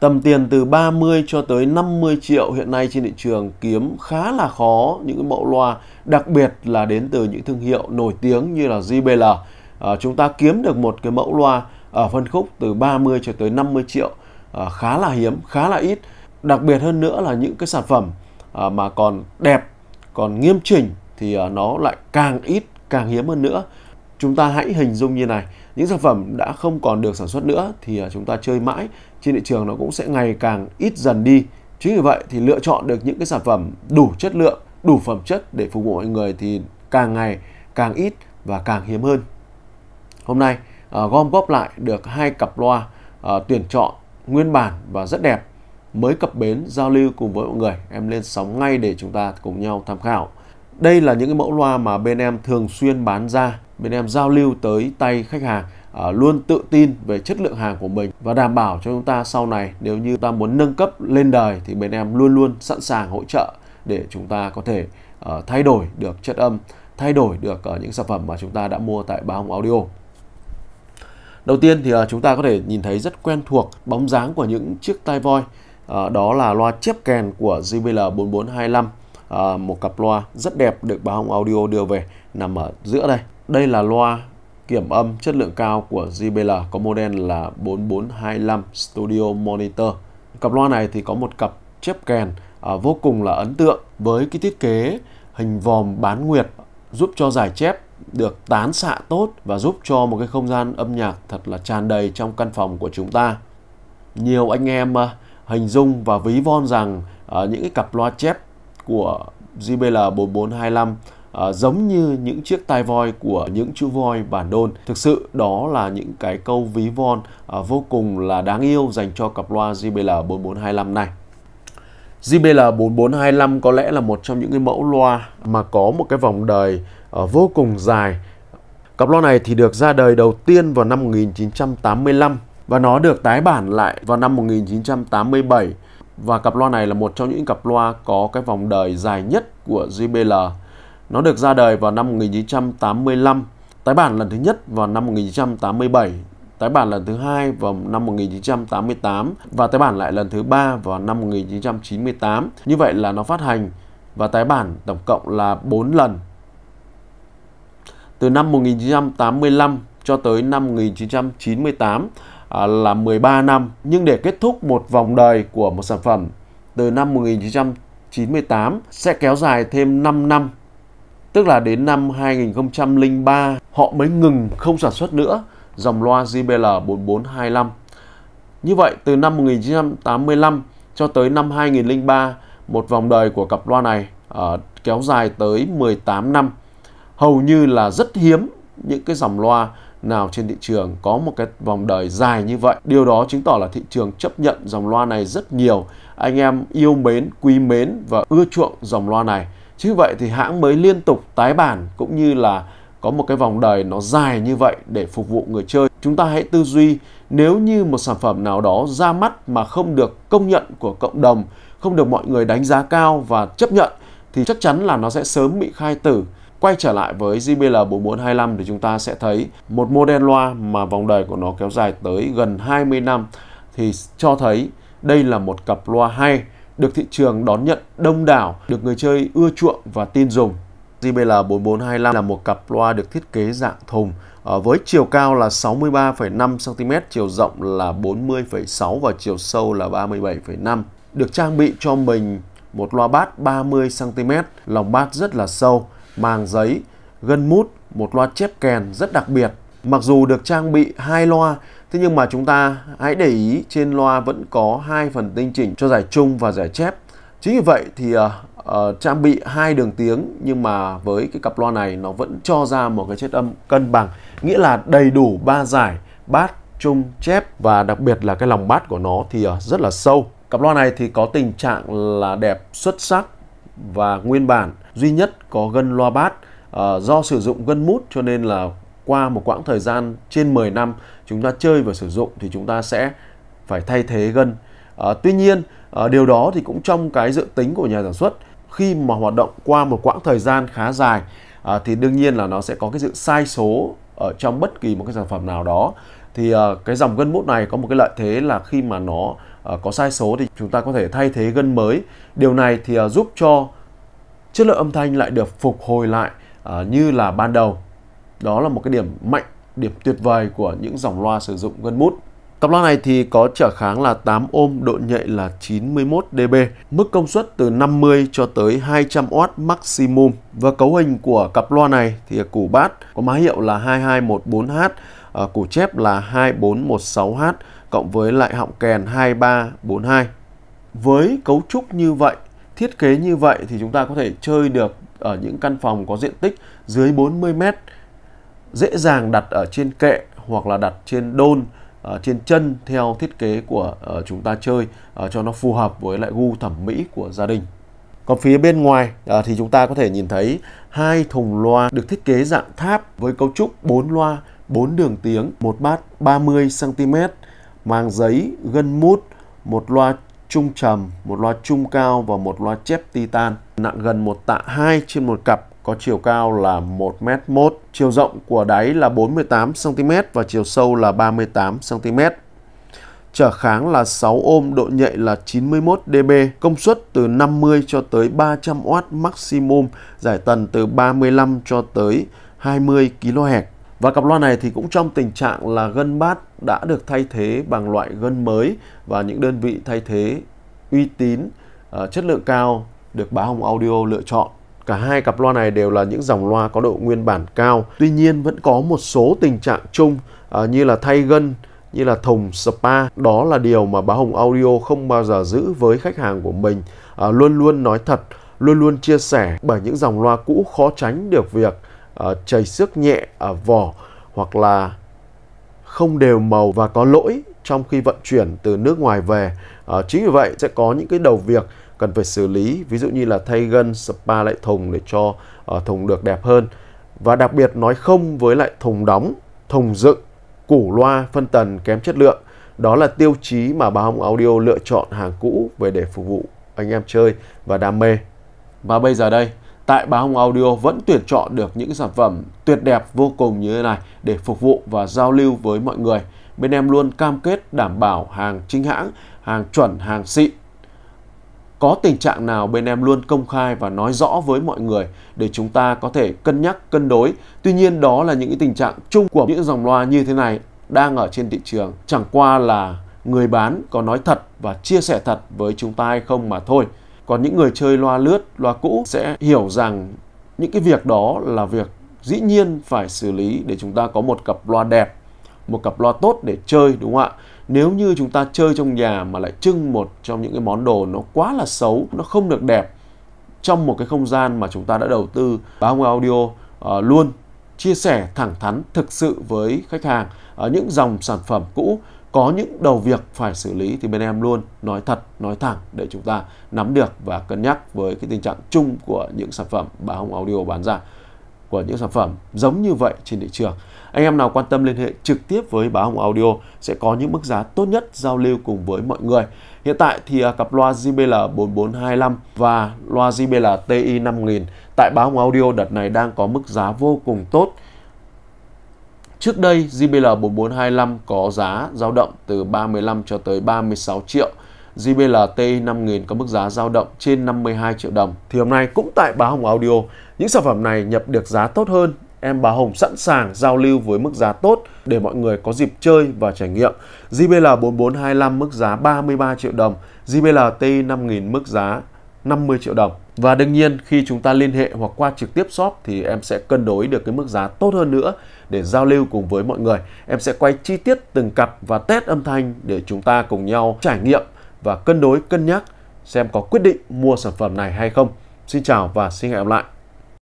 Tầm tiền từ 30 cho tới 50 triệu hiện nay trên thị trường kiếm khá là khó những cái mẫu loa, đặc biệt là đến từ những thương hiệu nổi tiếng như là JBL. À, chúng ta kiếm được một cái mẫu loa ở phân khúc từ 30 cho tới 50 triệu à, khá là hiếm, khá là ít. Đặc biệt hơn nữa là những cái sản phẩm à, mà còn đẹp, còn nghiêm chỉnh thì à, nó lại càng ít, càng hiếm hơn nữa chúng ta hãy hình dung như này những sản phẩm đã không còn được sản xuất nữa thì à, chúng ta chơi mãi trên thị trường nó cũng sẽ ngày càng ít dần đi chính vì vậy thì lựa chọn được những cái sản phẩm đủ chất lượng đủ phẩm chất để phục vụ mọi người thì càng ngày càng ít và càng hiếm hơn hôm nay à, gom góp lại được hai cặp loa à, tuyển chọn nguyên bản và rất đẹp mới cập bến giao lưu cùng với mọi người em lên sóng ngay để chúng ta cùng nhau tham khảo đây là những cái mẫu loa mà bên em thường xuyên bán ra bên em giao lưu tới tay khách hàng à, luôn tự tin về chất lượng hàng của mình và đảm bảo cho chúng ta sau này nếu như ta muốn nâng cấp lên đời thì bên em luôn luôn sẵn sàng hỗ trợ để chúng ta có thể uh, thay đổi được chất âm, thay đổi được uh, những sản phẩm mà chúng ta đã mua tại Ba Hồng Audio. Đầu tiên thì uh, chúng ta có thể nhìn thấy rất quen thuộc bóng dáng của những chiếc tai voi. Uh, đó là loa chép kèn của JBL 4425, uh, một cặp loa rất đẹp được Ba Hồng Audio đưa về nằm ở giữa đây. Đây là loa kiểm âm chất lượng cao của JBL có model là 4425 Studio Monitor. Cặp loa này thì có một cặp chép kèn à, vô cùng là ấn tượng với cái thiết kế hình vòm bán nguyệt giúp cho giải chép được tán xạ tốt và giúp cho một cái không gian âm nhạc thật là tràn đầy trong căn phòng của chúng ta. Nhiều anh em à, hình dung và ví von rằng à, những cái cặp loa chép của JBL 4425 à, giống như những chiếc tai voi của những chú voi bản đôn thực sự đó là những cái câu ví von à, vô cùng là đáng yêu dành cho cặp loa JBL 4425 này JBL 4425 có lẽ là một trong những cái mẫu loa mà có một cái vòng đời à, vô cùng dài cặp loa này thì được ra đời đầu tiên vào năm 1985 và nó được tái bản lại vào năm 1987 và cặp loa này là một trong những cặp loa có cái vòng đời dài nhất của JBL nó được ra đời vào năm 1985, tái bản lần thứ nhất vào năm 1987, tái bản lần thứ hai vào năm 1988 và tái bản lại lần thứ ba vào năm 1998. Như vậy là nó phát hành và tái bản tổng cộng là 4 lần. Từ năm 1985 cho tới năm 1998 à, là 13 năm. Nhưng để kết thúc một vòng đời của một sản phẩm từ năm 1998 sẽ kéo dài thêm 5 năm Tức là đến năm 2003 họ mới ngừng không sản xuất nữa dòng loa JBL 4425. Như vậy từ năm 1985 cho tới năm 2003 một vòng đời của cặp loa này uh, kéo dài tới 18 năm. Hầu như là rất hiếm những cái dòng loa nào trên thị trường có một cái vòng đời dài như vậy. Điều đó chứng tỏ là thị trường chấp nhận dòng loa này rất nhiều. Anh em yêu mến, quý mến và ưa chuộng dòng loa này. Chứ vậy thì hãng mới liên tục tái bản cũng như là có một cái vòng đời nó dài như vậy để phục vụ người chơi. Chúng ta hãy tư duy nếu như một sản phẩm nào đó ra mắt mà không được công nhận của cộng đồng, không được mọi người đánh giá cao và chấp nhận thì chắc chắn là nó sẽ sớm bị khai tử. Quay trở lại với JBL 4425 thì chúng ta sẽ thấy một model loa mà vòng đời của nó kéo dài tới gần 20 năm thì cho thấy đây là một cặp loa hay được thị trường đón nhận đông đảo, được người chơi ưa chuộng và tin dùng. JBL4425 là một cặp loa được thiết kế dạng thùng ờ, với chiều cao là 63,5cm, chiều rộng là 40,6 và chiều sâu là 37,5. Được trang bị cho mình một loa bát 30cm, lòng bát rất là sâu, màng giấy, gân mút, một loa chép kèn rất đặc biệt. Mặc dù được trang bị hai loa Thế nhưng mà chúng ta hãy để ý trên loa vẫn có hai phần tinh chỉnh cho giải chung và giải chép. Chính vì vậy thì uh, uh, trang bị hai đường tiếng nhưng mà với cái cặp loa này nó vẫn cho ra một cái chất âm cân bằng, nghĩa là đầy đủ ba giải bass, trung, chép và đặc biệt là cái lòng bass của nó thì uh, rất là sâu. Cặp loa này thì có tình trạng là đẹp xuất sắc và nguyên bản, duy nhất có gân loa bass. Uh, do sử dụng gân mút cho nên là qua một quãng thời gian trên 10 năm chúng ta chơi và sử dụng thì chúng ta sẽ phải thay thế gân. À, tuy nhiên à, điều đó thì cũng trong cái dự tính của nhà sản xuất khi mà hoạt động qua một quãng thời gian khá dài à, thì đương nhiên là nó sẽ có cái sự sai số ở trong bất kỳ một cái sản phẩm nào đó thì à, cái dòng gân mút này có một cái lợi thế là khi mà nó à, có sai số thì chúng ta có thể thay thế gân mới điều này thì à, giúp cho chất lượng âm thanh lại được phục hồi lại à, như là ban đầu đó là một cái điểm mạnh, điểm tuyệt vời của những dòng loa sử dụng gân mút. Cặp loa này thì có trở kháng là 8 ôm, độ nhạy là 91 dB, mức công suất từ 50 cho tới 200W maximum. Và cấu hình của cặp loa này thì củ bát có mã hiệu là 2214H, củ chép là 2416H cộng với lại họng kèn 2342. Với cấu trúc như vậy, thiết kế như vậy thì chúng ta có thể chơi được ở những căn phòng có diện tích dưới 40 mét dễ dàng đặt ở trên kệ hoặc là đặt trên đôn ở ờ, trên chân theo thiết kế của ờ, chúng ta chơi ờ, cho nó phù hợp với lại gu thẩm mỹ của gia đình. Còn phía bên ngoài thì chúng ta có thể nhìn thấy hai thùng loa được thiết kế dạng tháp với cấu trúc 4 loa, 4 đường tiếng, một bát 30 cm, màng giấy, gân mút, một loa trung trầm, một loa trung cao và một loa chép titan nặng gần một tạ 2 trên một cặp có chiều cao là 1m1, chiều rộng của đáy là 48cm và chiều sâu là 38cm. Trở kháng là 6 ôm, độ nhạy là 91 dB, công suất từ 50 cho tới 300W maximum, giải tần từ 35 cho tới 20 kHz. Và cặp loa này thì cũng trong tình trạng là gân bát đã được thay thế bằng loại gân mới và những đơn vị thay thế uy tín, ờ, chất lượng cao được bá hồng audio lựa chọn. Cả hai cặp loa này đều là những dòng loa có độ nguyên bản cao. Tuy nhiên vẫn có một số tình trạng chung à, như là thay gân, như là thùng spa. Đó là điều mà Bá Hồng Audio không bao giờ giữ với khách hàng của mình. À, luôn luôn nói thật, luôn luôn chia sẻ bởi những dòng loa cũ khó tránh được việc à, chảy xước nhẹ ở vỏ hoặc là không đều màu và có lỗi trong khi vận chuyển từ nước ngoài về. À, chính vì vậy sẽ có những cái đầu việc cần phải xử lý ví dụ như là thay gân spa lại thùng để cho uh, thùng được đẹp hơn và đặc biệt nói không với lại thùng đóng thùng dựng củ loa phân tần kém chất lượng đó là tiêu chí mà báo Hồng Audio lựa chọn hàng cũ về để phục vụ anh em chơi và đam mê và bây giờ đây tại báo Hồng Audio vẫn tuyển chọn được những sản phẩm tuyệt đẹp vô cùng như thế này để phục vụ và giao lưu với mọi người bên em luôn cam kết đảm bảo hàng chính hãng hàng chuẩn hàng xịn có tình trạng nào bên em luôn công khai và nói rõ với mọi người để chúng ta có thể cân nhắc cân đối tuy nhiên đó là những cái tình trạng chung của những dòng loa như thế này đang ở trên thị trường chẳng qua là người bán có nói thật và chia sẻ thật với chúng ta hay không mà thôi còn những người chơi loa lướt loa cũ sẽ hiểu rằng những cái việc đó là việc dĩ nhiên phải xử lý để chúng ta có một cặp loa đẹp một cặp loa tốt để chơi đúng không ạ? Nếu như chúng ta chơi trong nhà mà lại trưng một trong những cái món đồ nó quá là xấu, nó không được đẹp trong một cái không gian mà chúng ta đã đầu tư báo Hồng Audio uh, luôn chia sẻ thẳng thắn thực sự với khách hàng uh, những dòng sản phẩm cũ có những đầu việc phải xử lý thì bên em luôn nói thật, nói thẳng để chúng ta nắm được và cân nhắc với cái tình trạng chung của những sản phẩm báo Hồng Audio bán ra của những sản phẩm giống như vậy trên thị trường. Anh em nào quan tâm liên hệ trực tiếp với báo Hồng Audio sẽ có những mức giá tốt nhất giao lưu cùng với mọi người. Hiện tại thì à, cặp loa JBL 4425 và loa JBL TI 5000 tại báo Hồng Audio đợt này đang có mức giá vô cùng tốt. Trước đây JBL 4425 có giá dao động từ 35 cho tới 36 triệu JBL T5000 có mức giá giao động trên 52 triệu đồng. Thì hôm nay cũng tại Bá Hồng Audio, những sản phẩm này nhập được giá tốt hơn. Em Bá Hồng sẵn sàng giao lưu với mức giá tốt để mọi người có dịp chơi và trải nghiệm. JBL 4425 mức giá 33 triệu đồng, JBL T5000 mức giá 50 triệu đồng. Và đương nhiên khi chúng ta liên hệ hoặc qua trực tiếp shop thì em sẽ cân đối được cái mức giá tốt hơn nữa để giao lưu cùng với mọi người. Em sẽ quay chi tiết từng cặp và test âm thanh để chúng ta cùng nhau trải nghiệm và cân đối cân nhắc xem có quyết định mua sản phẩm này hay không. Xin chào và xin hẹn gặp lại.